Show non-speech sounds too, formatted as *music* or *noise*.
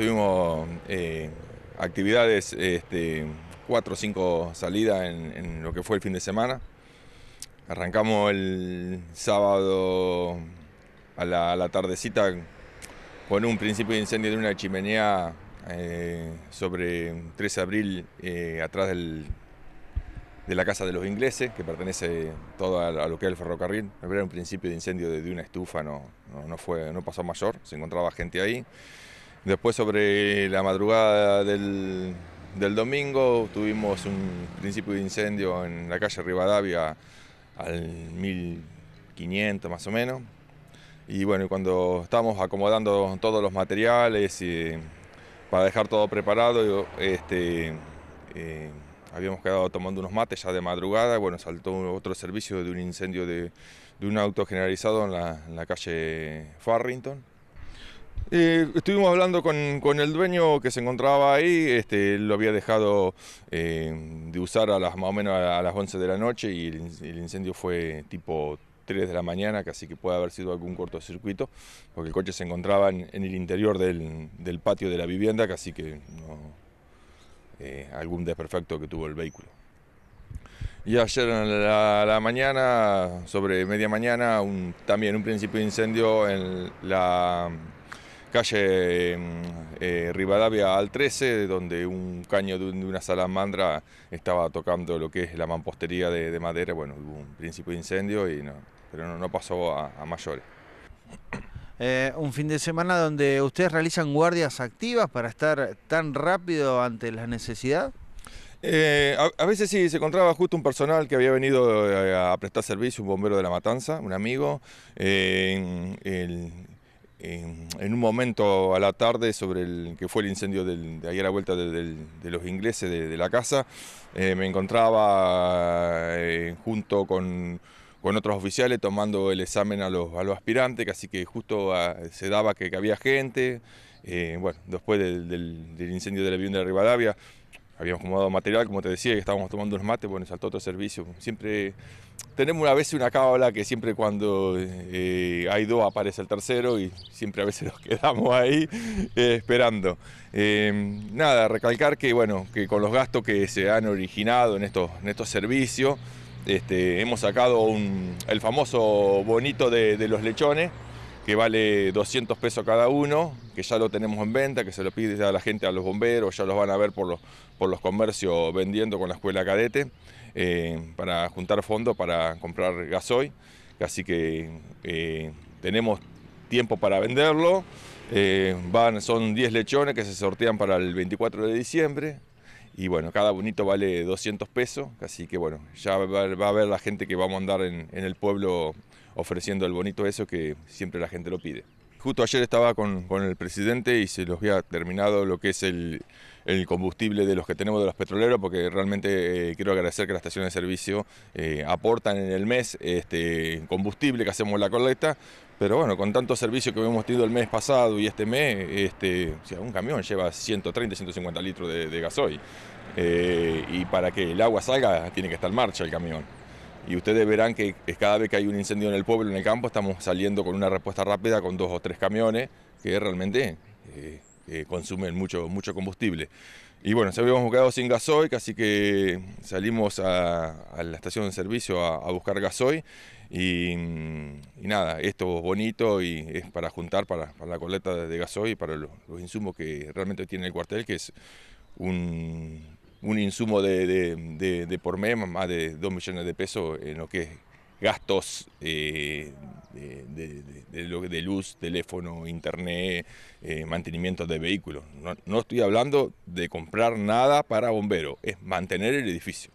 tuvimos eh, actividades, este, cuatro o cinco salidas en, lo que fue el fin de semana. Arrancamos el sábado a la, tardecita con un principio de incendio de una chimenea eh, sobre 13 de abril eh, atrás del, de la casa de los ingleses, que pertenece todo a, lo que es el ferrocarril. Era un principio de incendio de, una estufa, no, no, fue, no pasó mayor, se encontraba gente ahí. Después sobre la madrugada del, domingo tuvimos un principio de incendio en la calle Rivadavia al 1500 más o menos. Y bueno, cuando estábamos acomodando todos los materiales eh, para dejar todo preparado, este, eh, habíamos quedado tomando unos mates ya de madrugada. Bueno, saltó otro servicio de un incendio de, un auto generalizado en la, en la calle Farrington. Eh, estuvimos hablando con, el dueño que se encontraba ahí, este, lo había dejado eh, de usar a las más o menos a las 11 de la noche y el, incendio fue tipo 3 de la mañana, casi que puede haber sido algún cortocircuito, porque el coche se encontraba en, el interior del, patio de la vivienda, casi que eh, algún desperfecto que tuvo el vehículo. Y ayer en la, mañana, sobre media mañana, también un principio de incendio en la calle em, eh, Rivadavia al 13, donde un caño de, una salamandra estaba tocando lo que es la mampostería de, madera. Bueno, hubo un principio de incendio, y pero no, pasó a, mayores. Eh, un fin de semana donde ustedes realizan guardias activas para estar tan rápido ante la necesidad. Eh, a, veces sí, se encontraba justo un personal que había venido a, prestar servicio, un bombero de la matanza, un amigo. el, Em, en, un momento a la tarde sobre el que fue el incendio de ayer a la vuelta de, los ingleses de, la casa. Eh, me encontraba eh, junto con, otros oficiales tomando el examen a los, a los aspirantes, así que justo ah, se daba que, había gente. Eh, bueno, después del, del, del, incendio de la vivienda de Rivadavia, habíamos acomodado material, como te decía, que estábamos tomando unos mates, bueno, saltó otro servicio. Siempre tenemos una vez una cábala que siempre cuando eh, hay dos aparece el tercero y siempre a veces *laughs* nos quedamos ahí eh, esperando. Em, nada, recalcar que, bueno, que con los gastos que se han originado en estos, en estos servicios, este, hemos sacado el famoso bonito de los lechones, que vale 200 pesos cada uno, que ya lo tenemos en venta, que se lo pide a la gente, a los bomberos, ya los van a ver por los, por los comercios vendiendo con la escuela cadete, eh, para juntar fondos para comprar gasoil. Así que eh, tenemos tiempo para venderlo. Eh, van, son 10 lechones que se sortean para el 24 de diciembre. Y bueno, cada bonito vale 200 pesos, así que bueno, ya va a haber la gente que va a mandar en, el pueblo ofreciendo el bonito eso que siempre la gente lo pide. Justo ayer estaba con, el presidente y se los había terminado lo que es el, combustible de los que tenemos de los petroleros, porque realmente eh, quiero agradecer que las estaciones de servicio eh, aportan en el mes este, combustible que hacemos la colecta, pero bueno, con tanto servicio que hemos tenido el mes pasado y este mes, este, sea, un camión lleva 130, 150 litros de, gasoil. Eh, y para que el agua salga tiene que estar en marcha el camión. Y ustedes verán que cada vez que hay un incendio en el pueblo, en el campo, estamos saliendo con una respuesta rápida con dos o tres camiones, que realmente eh, consumen mucho, mucho combustible. Y bueno, se habíamos quedado sin gasoil, así que salimos a, la estación de servicio a, buscar gasoil. Y, nada, esto es bonito y es para juntar para, la coleta de, gasoil y para los insumos que realmente tiene el cuartel, que es un, insumo de, por mes, más de 2 millones de pesos en lo que es gastos eh, de, luz, teléfono, internet, eh, mantenimiento de vehículos. No, no estoy hablando de comprar nada para bomberos, es mantener el edificio.